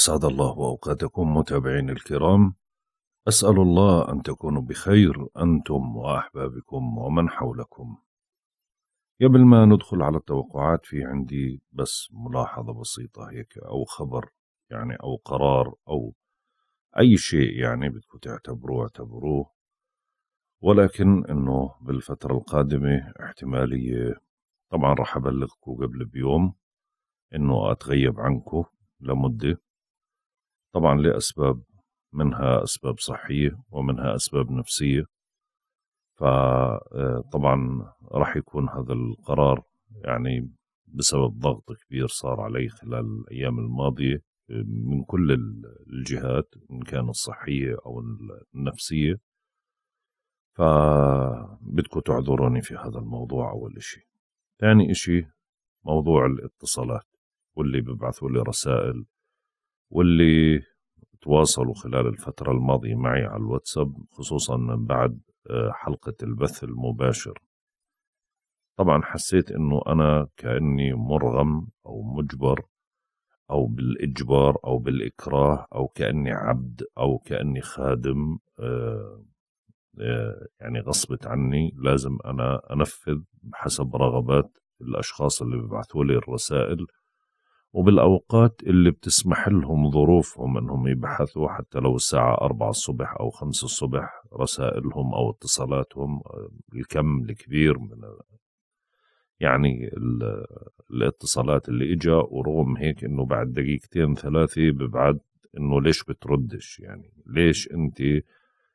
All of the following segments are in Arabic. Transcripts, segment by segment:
أسعد الله أوقاتكم متابعين الكرام أسأل الله أن تكونوا بخير أنتم وأحبابكم ومن حولكم قبل ما ندخل على التوقعات في عندي بس ملاحظة بسيطة هيك أو خبر يعني أو قرار أو أي شيء يعني بدكم تعتبروه اعتبروه ولكن أنه بالفترة القادمة احتمالية طبعا راح أبلغكم قبل بيوم أنه أتغيب عنكم لمدة طبعا لأسباب منها أسباب صحية ومنها أسباب نفسية فطبعا آه، راح يكون هذا القرار يعني بسبب ضغط كبير صار علي خلال الأيام الماضية من كل الجهات إن كان الصحية أو النفسية فبدكم تعذروني في هذا الموضوع أول إشي ثاني إشي موضوع الاتصالات واللي ببعثوا لي رسائل واللي تواصلوا خلال الفترة الماضية معي على الواتساب خصوصا من بعد آه، حلقة البث المباشر طبعا حسيت انه انا كاني مرغم او مجبر او بالاجبار او بالاكراه او كاني عبد او كاني خادم آه، آه، يعني غصبت عني لازم انا انفذ بحسب رغبات الاشخاص اللي بيبعثوا لي الرسائل وبالأوقات اللي بتسمح لهم ظروفهم أنهم يبحثوا حتى لو الساعة أربعة الصبح أو خمسة الصبح رسائلهم أو اتصالاتهم آه، الكم الكبير من يعني الاتصالات اللي اجا ورغم هيك انه بعد دقيقتين ثلاثه ببعد انه ليش بتردش يعني ليش انت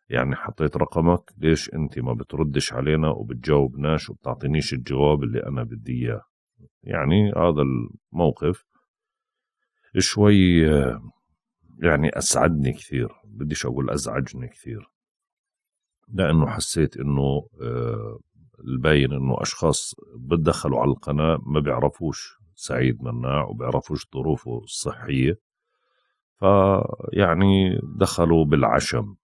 يعني حطيت رقمك ليش انت ما بتردش علينا وبتجاوبناش وبتعطينيش الجواب اللي انا بدي اياه يعني هذا الموقف شوي يعني أسعدني كثير بديش أقول أزعجني كثير لأنه حسيت أنه آه، الباين أنه أشخاص بتدخلوا على القناة ما بيعرفوش سعيد مناع وبيعرفوش ظروفه الصحية فيعني دخلوا بالعشم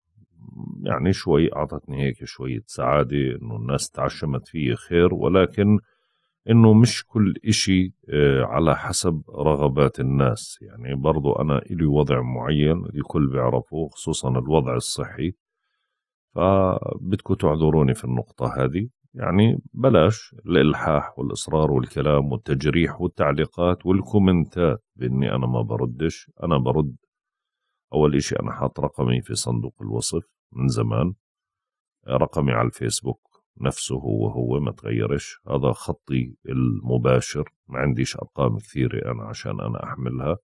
يعني شوي أعطتني هيك شوية سعادة إنه الناس تعشمت فيه خير ولكن انه مش كل اشي آه، على حسب رغبات الناس يعني برضو انا الي وضع معين الكل بيعرفه خصوصا الوضع الصحي فبدكم تعذروني في النقطة هذه يعني بلاش الإلحاح والإصرار والكلام والتجريح والتعليقات والكومنتات بإني أنا ما بردش أنا برد أول إشي أنا حاط رقمي في صندوق الوصف من زمان آه، رقمي على الفيسبوك نفسه هو هو ما تغيرش هذا خطي المباشر ما عنديش أرقام كثيرة أنا عشان أنا أحملها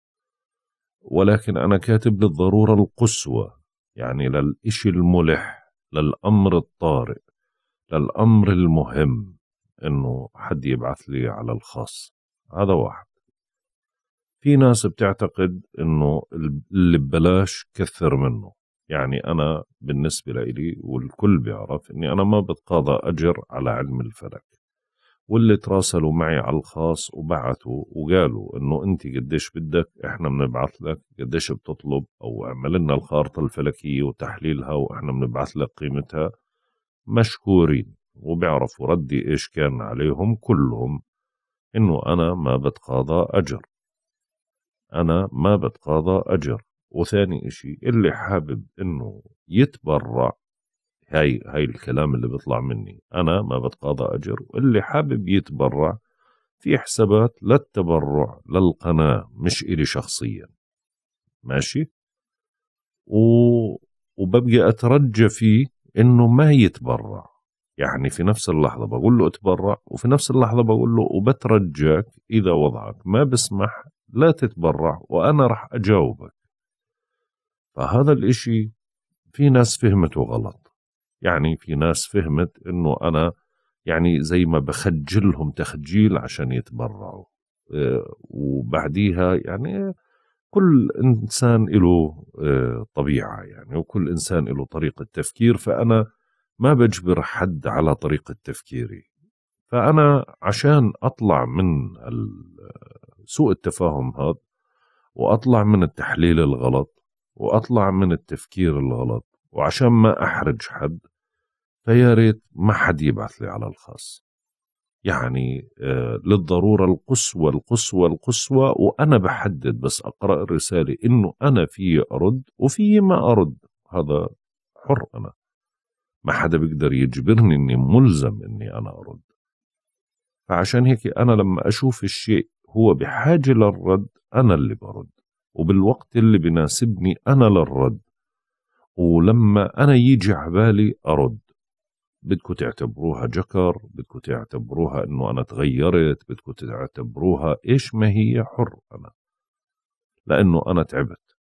ولكن أنا كاتب للضرورة القصوى يعني للإشي الملح للأمر الطارئ للأمر المهم إنه حد يبعث لي على الخاص هذا واحد في ناس بتعتقد إنه اللي ببلاش كثر منه يعني أنا بالنسبة لي والكل بيعرف أني أنا ما بتقاضى أجر على علم الفلك واللي تراسلوا معي على الخاص وبعثوا وقالوا انه انت قديش بدك احنا بنبعث لك قديش بتطلب او اعمل لنا الخارطة الفلكية وتحليلها واحنا بنبعث لك قيمتها مشكورين وبيعرفوا ردي ايش كان عليهم كلهم انه انا ما بتقاضى اجر انا ما بتقاضى اجر وثاني اشي اللي حابب انه يتبرع هاي هاي الكلام اللي بيطلع مني انا ما بتقاضى اجر واللي حابب يتبرع في حسابات للتبرع للقناة مش إلي شخصيا ماشي و... وببقى أترجى فيه إنه ما يتبرع يعني في نفس اللحظة بقول له اتبرع وفي نفس اللحظة بقول له وبترجاك إذا وضعك ما بسمح لا تتبرع وأنا رح أجاوبك فهذا الإشي في ناس فهمته غلط يعني في ناس فهمت انه انا يعني زي ما بخجلهم تخجيل عشان يتبرعوا آه، وبعديها يعني كل انسان له آه، طبيعه يعني وكل انسان له طريقه تفكير فانا ما بجبر حد على طريقه تفكيري فانا عشان اطلع من سوء التفاهم هذا واطلع من التحليل الغلط وأطلع من التفكير الغلط وعشان ما أحرج حد فيا ريت ما حد يبعث لي على الخاص يعني آه، للضرورة القصوى القصوى القصوى وأنا بحدد بس أقرأ الرسالة إنه أنا فيه أرد وفيه ما أرد هذا حر أنا ما حدا بيقدر يجبرني إني ملزم إني أنا أرد فعشان هيك أنا لما أشوف الشيء هو بحاجة للرد أنا اللي برد وبالوقت اللي بناسبني أنا للرد ولما أنا يجي عبالي أرد بدكم تعتبروها جكر بدكم تعتبروها أنه أنا تغيرت بدكم تعتبروها إيش ما هي حر أنا لأنه أنا تعبت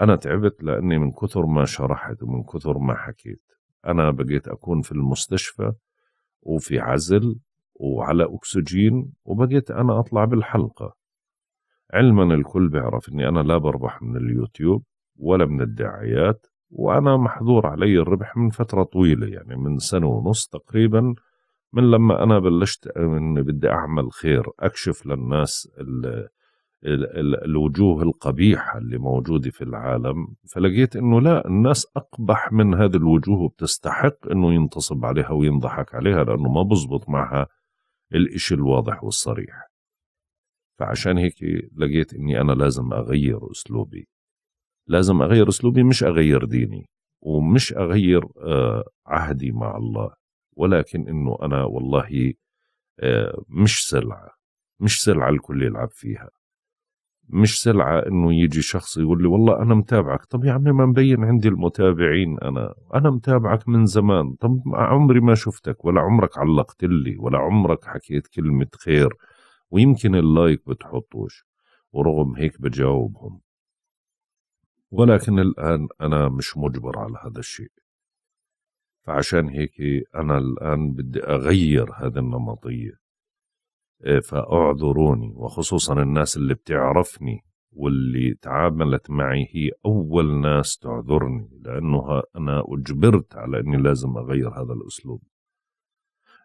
أنا تعبت لأني من كثر ما شرحت ومن كثر ما حكيت أنا بقيت أكون في المستشفى وفي عزل وعلى أكسجين وبقيت أنا أطلع بالحلقة علما الكل بيعرف اني انا لا بربح من اليوتيوب ولا من الدعايات وانا محظور علي الربح من فتره طويله يعني من سنه ونص تقريبا من لما انا بلشت من بدي اعمل خير اكشف للناس ال الوجوه القبيحه اللي موجوده في العالم فلقيت انه لا الناس اقبح من هذه الوجوه وبتستحق انه ينتصب عليها وينضحك عليها لانه ما بزبط معها الاشي الواضح والصريح فعشان هيك لقيت اني انا لازم اغير اسلوبي لازم اغير اسلوبي مش اغير ديني ومش اغير آه، عهدي مع الله ولكن انه انا والله آه، مش سلعه مش سلعه الكل يلعب فيها مش سلعه انه يجي شخص يقول لي والله انا متابعك طب يا عمي ما مبين عندي المتابعين انا انا متابعك من زمان طب عمري ما شفتك ولا عمرك علقت لي ولا عمرك حكيت كلمه خير ويمكن اللايك بتحطوش ورغم هيك بجاوبهم ولكن الآن أنا مش مجبر على هذا الشيء فعشان هيك أنا الآن بدي أغير هذه النمطية آه، فأعذروني وخصوصا الناس اللي بتعرفني واللي تعاملت معي هي أول ناس تعذرني لأنها أنا أجبرت على أني لازم أغير هذا الأسلوب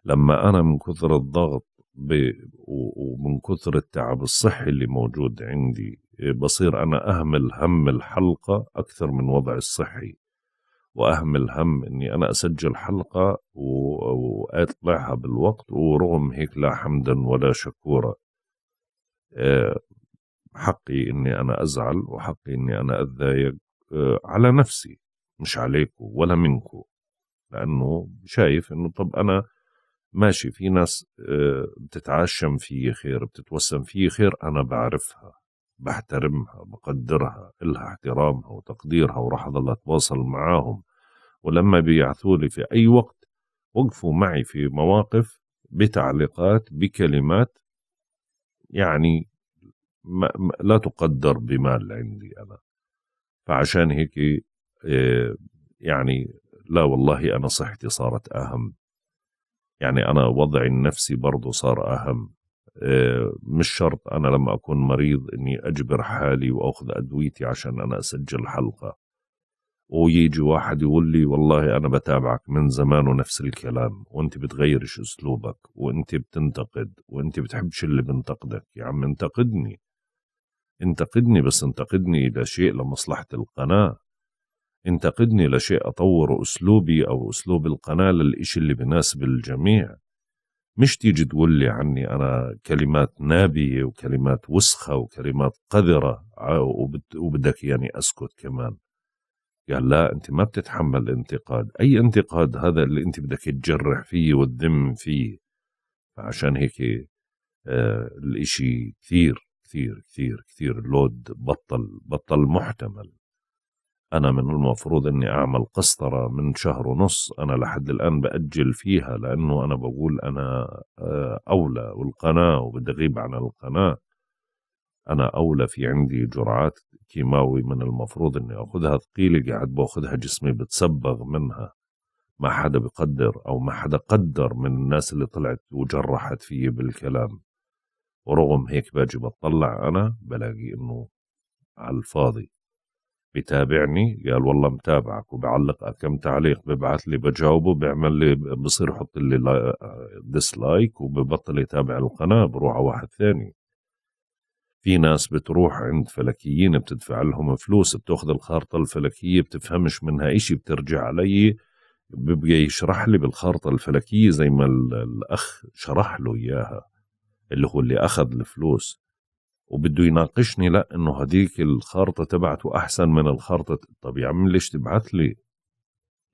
لما أنا من كثر الضغط ب... ومن كثر التعب الصحي اللي موجود عندي إيه، بصير أنا أهمل هم الحلقة أكثر من وضع الصحي وأهمل هم أني أنا أسجل حلقة و... وأطلعها بالوقت ورغم هيك لا حمدا ولا شكورا إيه، حقي أني أنا أزعل وحقي أني أنا أتضايق إيه، على نفسي مش عليكم ولا منكم لأنه شايف أنه طب أنا ماشي في ناس آه، بتتعشم فيه خير بتتوسم فيه خير أنا بعرفها بحترمها بقدرها إلها احترامها وتقديرها وراح أضل أتواصل معاهم ولما بيعثوا لي في أي وقت وقفوا معي في مواقف بتعليقات بكلمات يعني ما لا تقدر بمال عندي أنا فعشان هيك آه، يعني لا والله أنا صحتي صارت أهم يعني أنا وضعي النفسي برضه صار أهم آه، مش شرط أنا لما أكون مريض إني أجبر حالي وأخذ أدويتي عشان أنا أسجل حلقة ويجي واحد يقول لي والله أنا بتابعك من زمان ونفس الكلام وأنت بتغيرش أسلوبك وأنت بتنتقد وأنت بتحبش اللي بنتقدك يا عم انتقدني انتقدني بس انتقدني لشيء شيء لمصلحة القناة انتقدني لشيء أطور أسلوبي أو أسلوب القناة للإشي اللي بناسب الجميع مش تيجي تقول لي عني أنا كلمات نابية وكلمات وسخة وكلمات قذرة وبدك يعني أسكت كمان قال لا أنت ما بتتحمل انتقاد أي انتقاد هذا اللي أنت بدك تجرح فيه وتذم فيه عشان هيك آه، الإشي كثير كثير كثير كثير اللود بطل بطل محتمل أنا من المفروض إني أعمل قسطرة من شهر ونص أنا لحد الآن بأجل فيها لأنه أنا بقول أنا آه، أولى والقناة وبدي أغيب عن القناة أنا أولى في عندي جرعات كيماوي من المفروض إني أخذها ثقيلة قاعد باخذها جسمي بتسبغ منها ما حدا بقدر أو ما حدا قدر من الناس اللي طلعت وجرحت فيي بالكلام ورغم هيك باجي بطلع أنا بلاقي إنه على الفاضي بتابعني قال والله متابعك وبعلق كم تعليق ببعث لي بجاوبه بيعمل لي بصير يحط لي ديسلايك وببطل يتابع القناة بروح على واحد ثاني في ناس بتروح عند فلكيين بتدفع لهم فلوس بتاخذ الخارطة الفلكية بتفهمش منها إشي بترجع علي بيبقى يشرح لي بالخارطة الفلكية زي ما الأخ شرح له إياها اللي هو اللي أخذ الفلوس وبده يناقشني لا انه هديك الخارطه تبعته احسن من الخارطه طب يا عم ليش تبعت لي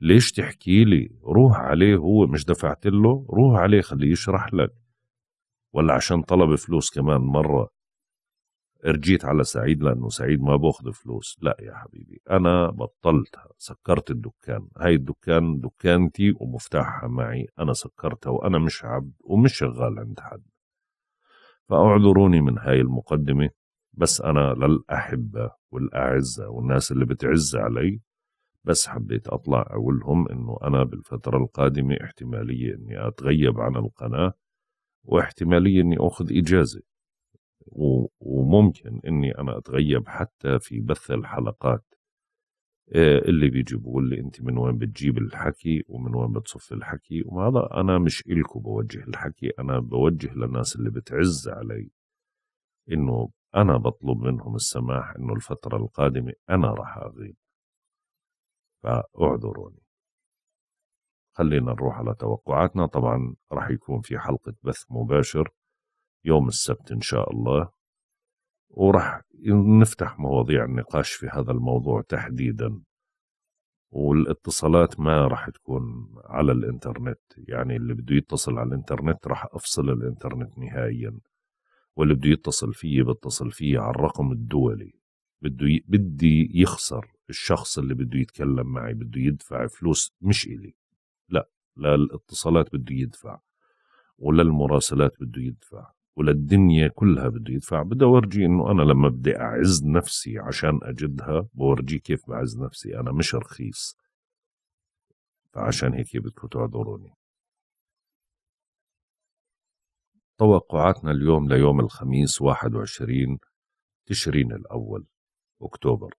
ليش تحكي لي روح عليه هو مش دفعت له روح عليه خليه يشرح لك ولا عشان طلب فلوس كمان مرة رجيت على سعيد لأنه سعيد ما باخذ فلوس لا يا حبيبي أنا بطلتها سكرت الدكان هاي الدكان دكانتي ومفتاحها معي أنا سكرتها وأنا مش عبد ومش شغال عند حد فاعذروني من هاي المقدمة بس أنا للأحبة والأعزة والناس اللي بتعز علي بس حبيت أطلع أقول لهم إنه أنا بالفترة القادمة احتمالية إني أتغيب عن القناة واحتمالية إني أخذ إجازة وممكن إني أنا أتغيب حتى في بث الحلقات آه، اللي بيجيبوا لي انت من وين بتجيب الحكي ومن وين بتصف الحكي وهذا انا مش إلكم بوجه الحكي انا بوجه للناس اللي بتعز علي انه انا بطلب منهم السماح انه الفتره القادمه انا راح اغيب فاعذروني خلينا نروح على توقعاتنا طبعا راح يكون في حلقه بث مباشر يوم السبت ان شاء الله وراح نفتح مواضيع النقاش في هذا الموضوع تحديدا والاتصالات ما راح تكون على الانترنت يعني اللي بده يتصل على الانترنت راح افصل الانترنت نهائيا واللي بده يتصل فيه بتصل فيه على الرقم الدولي بده ي... بدي يخسر الشخص اللي بده يتكلم معي بده يدفع فلوس مش إلي لا للاتصالات بده يدفع وللمراسلات بده يدفع وللدنيا كلها بده يدفع بدي أورجي إنه أنا لما بدي أعز نفسي عشان أجدها بورجي كيف بعز نفسي أنا مش رخيص فعشان هيك بدكم تعذروني توقعاتنا اليوم ليوم الخميس 21 تشرين الأول أكتوبر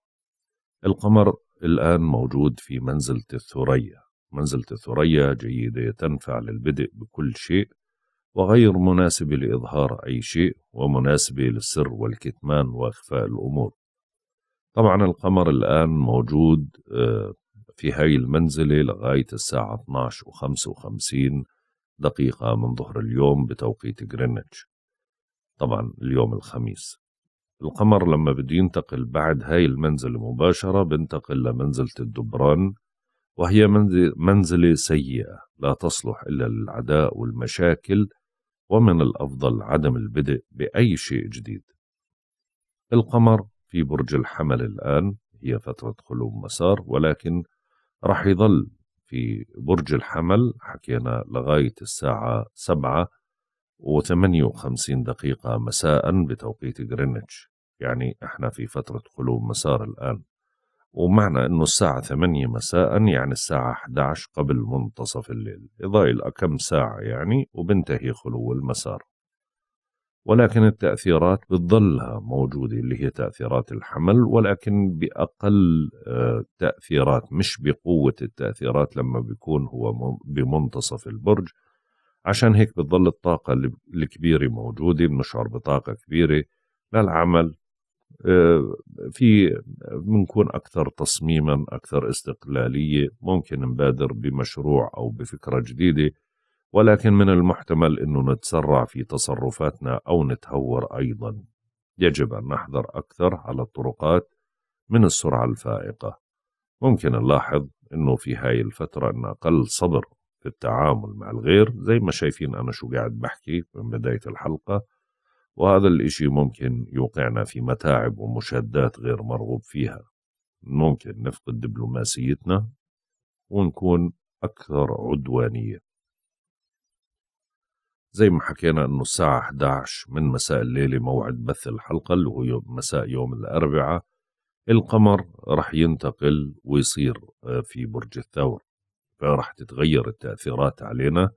القمر الآن موجود في منزلة الثريا منزلة الثريا جيدة تنفع للبدء بكل شيء وغير مناسب لإظهار أي شيء ومناسب للسر والكتمان وإخفاء الأمور طبعا القمر الآن موجود آه، في هاي المنزلة لغاية الساعة 12 و55 دقيقة من ظهر اليوم بتوقيت جرينتش طبعا اليوم الخميس القمر لما بده ينتقل بعد هاي المنزلة مباشرة بنتقل لمنزلة الدبران وهي منزلة سيئة لا تصلح إلا للعداء والمشاكل ومن الأفضل عدم البدء بأي شيء جديد القمر في برج الحمل الآن هي فترة خلو مسار ولكن رح يظل في برج الحمل حكينا لغاية الساعة سبعة وثمانية وخمسين دقيقة مساء بتوقيت غرينتش يعني احنا في فترة خلو مسار الآن ومعنى أنه الساعة 8 مساء يعني الساعة 11 قبل منتصف الليل يضايل كم ساعة يعني وبنتهي خلو المسار ولكن التأثيرات بتظلها موجودة اللي هي تأثيرات الحمل ولكن بأقل آه، تأثيرات مش بقوة التأثيرات لما بيكون هو بمنتصف البرج عشان هيك بتظل الطاقة الكبيرة موجودة بنشعر بطاقة كبيرة للعمل آه، في بنكون أكثر تصميما أكثر استقلالية ممكن نبادر بمشروع أو بفكرة جديدة ولكن من المحتمل أنه نتسرع في تصرفاتنا أو نتهور أيضا يجب أن نحذر أكثر على الطرقات من السرعة الفائقة ممكن نلاحظ أنه في هاي الفترة أن أقل صبر في التعامل مع الغير زي ما شايفين أنا شو قاعد بحكي من بداية الحلقة وهذا الإشي ممكن يوقعنا في متاعب ومشادات غير مرغوب فيها ممكن نفقد دبلوماسيتنا ونكون أكثر عدوانية زي ما حكينا أنه الساعة 11 من مساء الليلة موعد بث الحلقة اللي هو مساء يوم الأربعاء القمر رح ينتقل ويصير آه، في برج الثور فرح تتغير التأثيرات علينا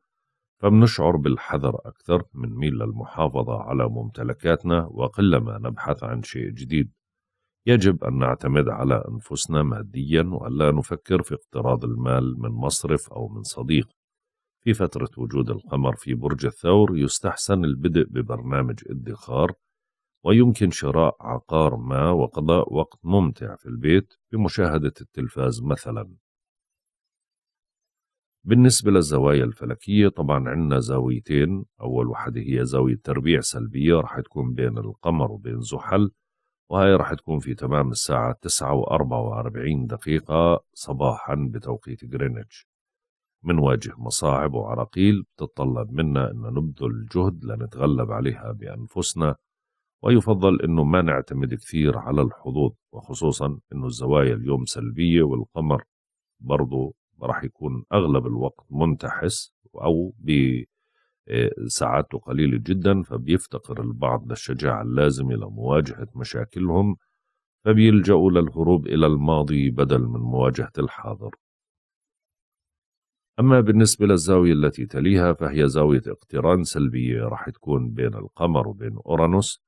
فبنشعر بالحذر أكثر من ميل للمحافظة على ممتلكاتنا وقلما نبحث عن شيء جديد يجب أن نعتمد على أنفسنا ماديا وألا نفكر في اقتراض المال من مصرف أو من صديق في فترة وجود القمر في برج الثور يستحسن البدء ببرنامج ادخار ويمكن شراء عقار ما وقضاء وقت ممتع في البيت بمشاهدة التلفاز مثلا بالنسبة للزوايا الفلكية طبعا عندنا زاويتين أول واحدة هي زاوية تربيع سلبية راح تكون بين القمر وبين زحل وهي راح تكون في تمام الساعة 9 و 44 دقيقة صباحا بتوقيت غرينتش منواجه مصاعب وعراقيل بتطلب منا أن نبذل جهد لنتغلب عليها بأنفسنا ويفضل أنه ما نعتمد كثير على الحظوظ وخصوصا أنه الزوايا اليوم سلبية والقمر برضو راح يكون اغلب الوقت منتحس او بساعاته آه، قليله جدا فبيفتقر البعض للشجاعه اللازمه لمواجهه مشاكلهم فبيلجأوا للهروب إلى الماضي بدل من مواجهة الحاضر. أما بالنسبة للزاوية التي تليها فهي زاوية اقتران سلبية راح تكون بين القمر وبين أورانوس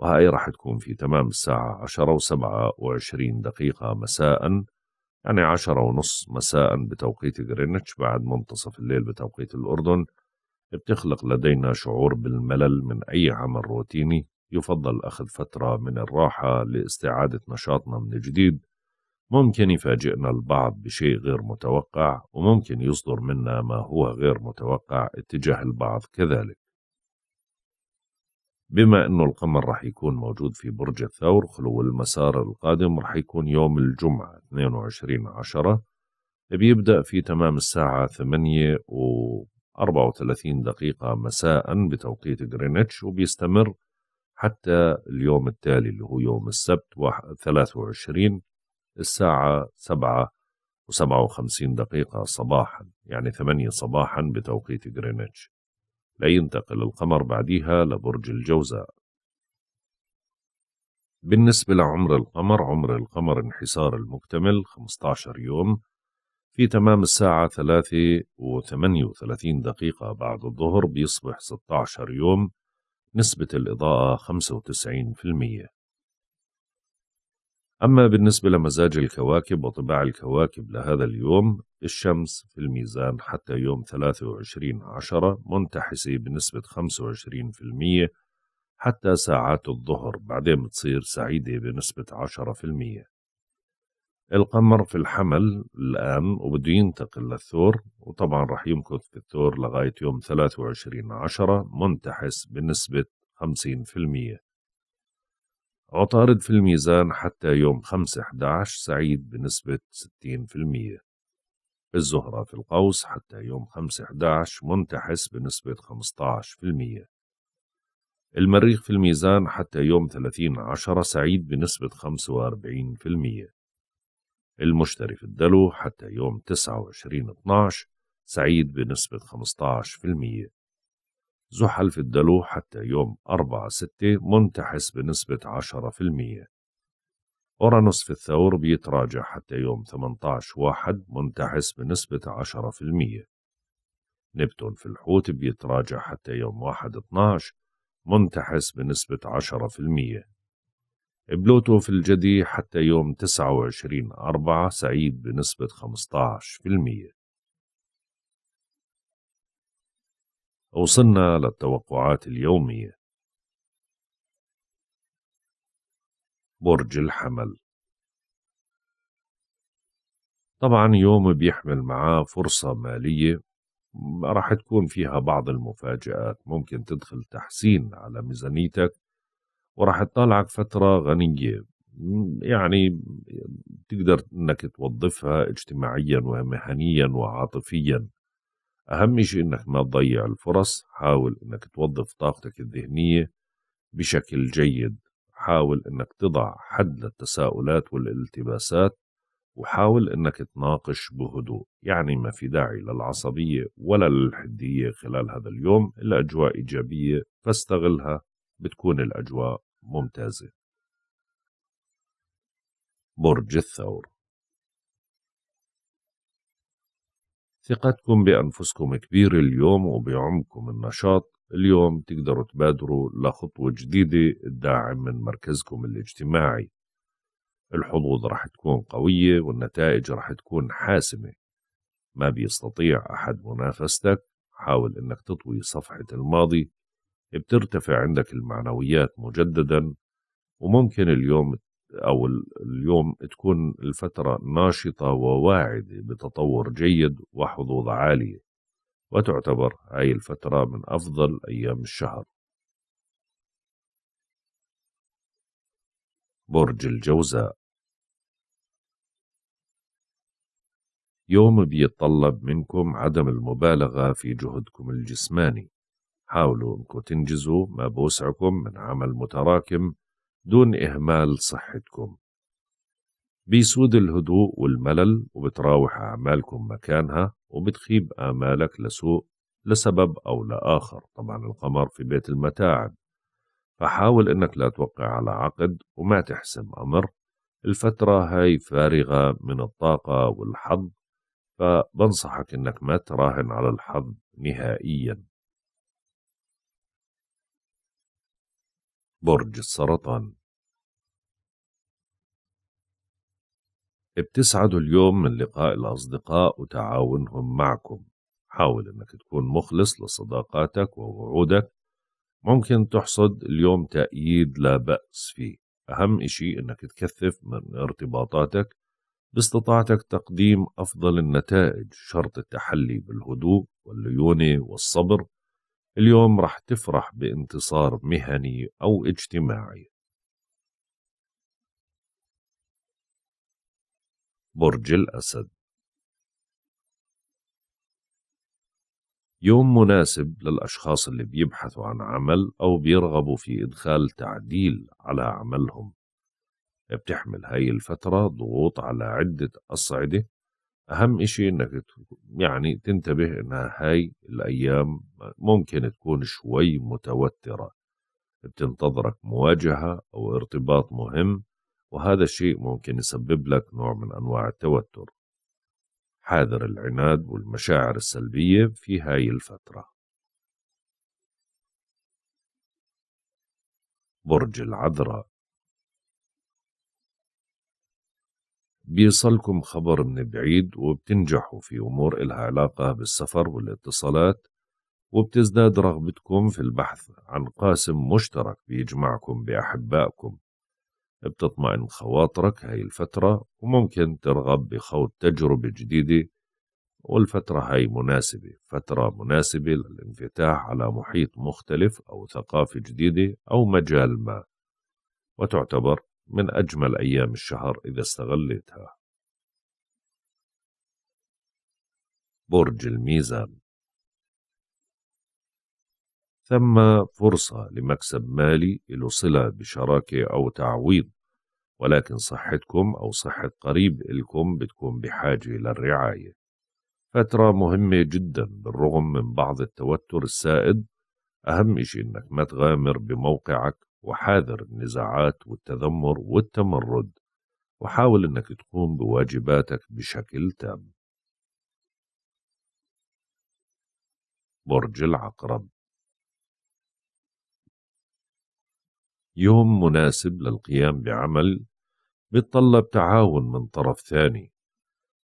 وهي راح تكون في تمام الساعة 10 و27 دقيقة مساء يعني عشرة ونص مساء بتوقيت غرينتش بعد منتصف الليل بتوقيت الأردن بتخلق لدينا شعور بالملل من أي عمل روتيني يفضل أخذ فترة من الراحة لاستعادة نشاطنا من جديد ممكن يفاجئنا البعض بشيء غير متوقع وممكن يصدر منا ما هو غير متوقع اتجاه البعض كذلك بما أنه القمر رح يكون موجود في برج الثور خلو المسار القادم رح يكون يوم الجمعة 22 عشرة بيبدأ في تمام الساعة 8 و 34 دقيقة مساء بتوقيت غرينتش وبيستمر حتى اليوم التالي اللي هو يوم السبت 23 الساعة 7 و57 دقيقة صباحا يعني 8 صباحا بتوقيت غرينتش لا ينتقل القمر بعديها لبرج الجوزاء بالنسبة لعمر القمر عمر القمر انحسار المكتمل 15 يوم في تمام الساعة 3 و 38 دقيقة بعد الظهر بيصبح 16 يوم نسبة الإضاءة 95% أما بالنسبة لمزاج الكواكب وطباع الكواكب لهذا اليوم الشمس في الميزان حتى يوم 23 عشرة منتحسة بنسبة 25% حتى ساعات الظهر بعدين تصير سعيدة بنسبة 10% القمر في الحمل الآن وبده ينتقل للثور وطبعا رح يمكث في الثور لغاية يوم 23 عشرة منتحس بنسبة 50% عطارد في الميزان حتى يوم 5 11 سعيد بنسبة 60% الزهرة في القوس حتى يوم 5/11 منتحس بنسبة 15% المريخ في الميزان حتى يوم 30/10 سعيد بنسبة 45% المشتري في الدلو حتى يوم 29/12 سعيد بنسبة 15% زحل في الدلو حتى يوم 4/6 منتحس بنسبة 10% أورانوس في الثور بيتراجع حتى يوم 18 واحد منتحس بنسبة 10% نبتون في الحوت بيتراجع حتى يوم 1 12 منتحس بنسبة 10% بلوتو في الجدي حتى يوم 29 أربعة سعيد بنسبة 15% وصلنا للتوقعات اليومية برج الحمل طبعا يوم بيحمل معاه فرصة مالية راح تكون فيها بعض المفاجآت ممكن تدخل تحسين على ميزانيتك وراح تطالعك فترة غنية يعني تقدر انك توظفها اجتماعيا ومهنيا وعاطفيا اهم شيء انك ما تضيع الفرص حاول انك توظف طاقتك الذهنية بشكل جيد حاول انك تضع حد للتساؤلات والالتباسات وحاول انك تناقش بهدوء يعني ما في داعي للعصبية ولا للحدية خلال هذا اليوم الأجواء إيجابية فاستغلها بتكون الأجواء ممتازة برج الثور ثقتكم بأنفسكم كبيرة اليوم وبعمكم النشاط اليوم تقدروا تبادروا لخطوة جديدة الداعم من مركزكم الاجتماعي الحظوظ رح تكون قوية والنتائج رح تكون حاسمة ما بيستطيع أحد منافستك حاول أنك تطوي صفحة الماضي بترتفع عندك المعنويات مجددا وممكن اليوم أو اليوم تكون الفترة ناشطة وواعدة بتطور جيد وحظوظ عالية وتعتبر هاي الفترة من أفضل أيام الشهر برج الجوزاء يوم بيتطلب منكم عدم المبالغة في جهدكم الجسماني حاولوا انكم تنجزوا ما بوسعكم من عمل متراكم دون إهمال صحتكم بيسود الهدوء والملل وبتراوح أعمالكم مكانها وبتخيب آمالك لسوء لسبب أو لآخر طبعا القمر في بيت المتاعب فحاول أنك لا توقع على عقد وما تحسم أمر الفترة هاي فارغة من الطاقة والحظ فبنصحك أنك ما تراهن على الحظ نهائيا برج السرطان بتسعدوا اليوم من لقاء الأصدقاء وتعاونهم معكم حاول أنك تكون مخلص لصداقاتك ووعودك ممكن تحصد اليوم تأييد لا بأس فيه أهم إشي أنك تكثف من ارتباطاتك باستطاعتك تقديم أفضل النتائج شرط التحلي بالهدوء والليونة والصبر اليوم رح تفرح بانتصار مهني أو اجتماعي برج الأسد يوم مناسب للأشخاص اللي بيبحثوا عن عمل أو بيرغبوا في إدخال تعديل على عملهم بتحمل هاي الفترة ضغوط على عدة أصعدة أهم إشي إنك يعني تنتبه إنها هاي الأيام ممكن تكون شوي متوترة بتنتظرك مواجهة أو ارتباط مهم وهذا الشيء ممكن يسبب لك نوع من أنواع التوتر حاذر العناد والمشاعر السلبية في هاي الفترة برج العذراء بيصلكم خبر من بعيد وبتنجحوا في أمور إلها علاقة بالسفر والاتصالات وبتزداد رغبتكم في البحث عن قاسم مشترك بيجمعكم بأحبائكم بتطمئن خواطرك هاي الفترة وممكن ترغب بخوض تجربة جديدة والفترة هاي مناسبة فترة مناسبة للانفتاح على محيط مختلف أو ثقافة جديدة أو مجال ما وتعتبر من أجمل أيام الشهر إذا استغلتها برج الميزان ثم فرصة لمكسب مالي له صلة بشراكة أو تعويض ولكن صحتكم أو صحة قريب إلكم بتكون بحاجة للرعاية فترة مهمة جدا بالرغم من بعض التوتر السائد أهم شيء إنك ما تغامر بموقعك وحاذر النزاعات والتذمر والتمرد وحاول إنك تقوم بواجباتك بشكل تام برج العقرب يوم مناسب للقيام بعمل بيتطلب تعاون من طرف ثاني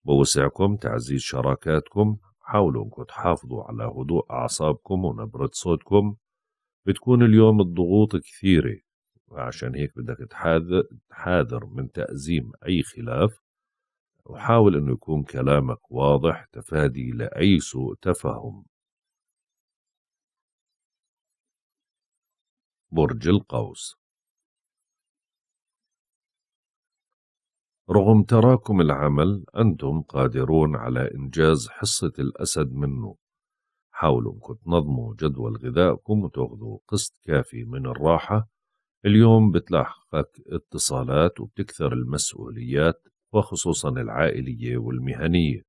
بوسعكم تعزيز شراكاتكم حاولوا انكم تحافظوا على هدوء أعصابكم ونبرة صوتكم بتكون اليوم الضغوط كثيرة وعشان هيك بدك تحاذر من تأزيم أي خلاف وحاول أنه يكون كلامك واضح تفادي لأي سوء تفهم برج القوس رغم تراكم العمل أنتم قادرون على إنجاز حصة الأسد منه حاولوا أنكم تنظموا جدول غذائكم وتاخذوا قسط كافي من الراحة اليوم بتلاحقك اتصالات وبتكثر المسؤوليات وخصوصا العائلية والمهنية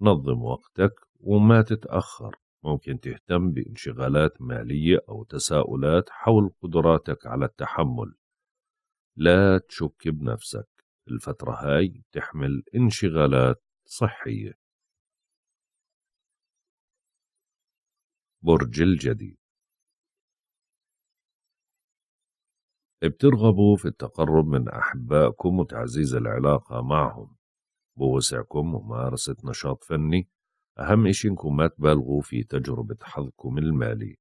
نظم وقتك وما تتأخر ممكن تهتم بانشغالات مالية أو تساؤلات حول قدراتك على التحمل لا تشك بنفسك الفترة هاي تحمل انشغالات صحية برج الجدي بترغبوا في التقرب من أحبائكم وتعزيز العلاقة معهم بوسعكم ممارسة نشاط فني أهم إشي إنكم ما تبالغوا في تجربة حظكم المالي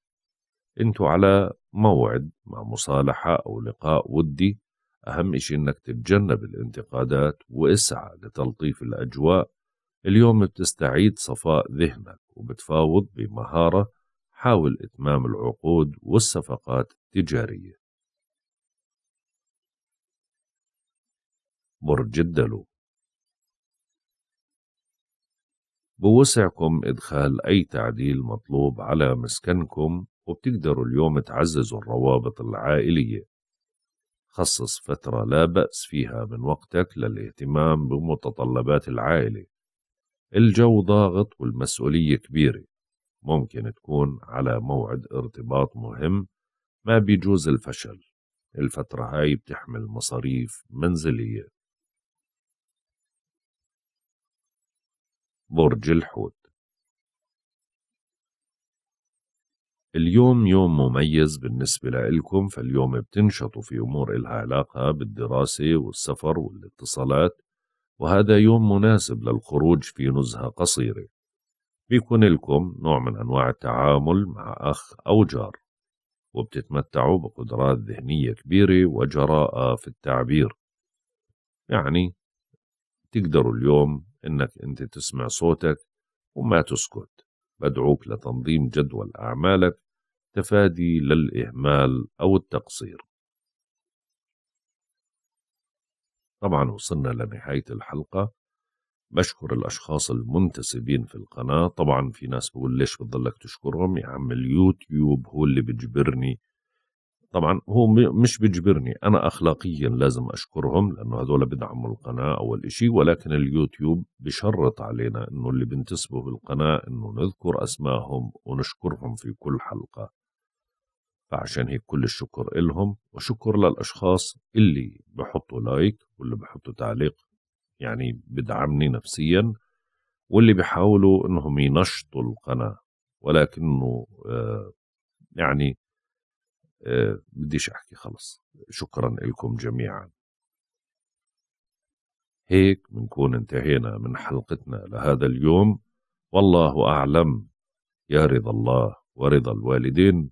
انتوا على موعد مع مصالحة أو لقاء ودي أهم شيء إنك تتجنب الانتقادات واسعى لتلطيف الأجواء اليوم بتستعيد صفاء ذهنك وبتفاوض بمهارة حاول إتمام العقود والصفقات التجارية برج الدلو بوسعكم إدخال أي تعديل مطلوب على مسكنكم وبتقدروا اليوم تعززوا الروابط العائلية خصص فترة لا بأس فيها من وقتك للاهتمام بمتطلبات العائلة الجو ضاغط والمسؤولية كبيرة ممكن تكون على موعد ارتباط مهم ما بيجوز الفشل الفترة هاي بتحمل مصاريف منزلية برج الحوت اليوم يوم مميز بالنسبة لإلكم فاليوم بتنشطوا في أمور إلها علاقة بالدراسة والسفر والاتصالات وهذا يوم مناسب للخروج في نزهة قصيرة بيكون لكم نوع من أنواع التعامل مع أخ أو جار وبتتمتعوا بقدرات ذهنية كبيرة وجراءة في التعبير يعني تقدروا اليوم إنك أنت تسمع صوتك وما تسكت بدعوك لتنظيم جدول أعمالك التفادي للإهمال أو التقصير طبعا وصلنا لنهاية الحلقة بشكر الأشخاص المنتسبين في القناة طبعا في ناس بقول ليش بتضلك تشكرهم يا عم اليوتيوب هو اللي بجبرني طبعا هو مش بجبرني أنا أخلاقيا لازم أشكرهم لأنه هذول بدعموا القناة أول إشي ولكن اليوتيوب بشرط علينا أنه اللي بنتسبوا بالقناة أنه نذكر أسمائهم ونشكرهم في كل حلقة فعشان هيك كل الشكر إلهم وشكر للأشخاص اللي بحطوا لايك واللي بحطوا تعليق يعني بدعمني نفسيا واللي بيحاولوا انهم ينشطوا القناة ولكنه آه يعني آه بديش احكي خلص شكرا لكم جميعا هيك بنكون انتهينا من حلقتنا لهذا اليوم والله أعلم يا رضا الله ورضا الوالدين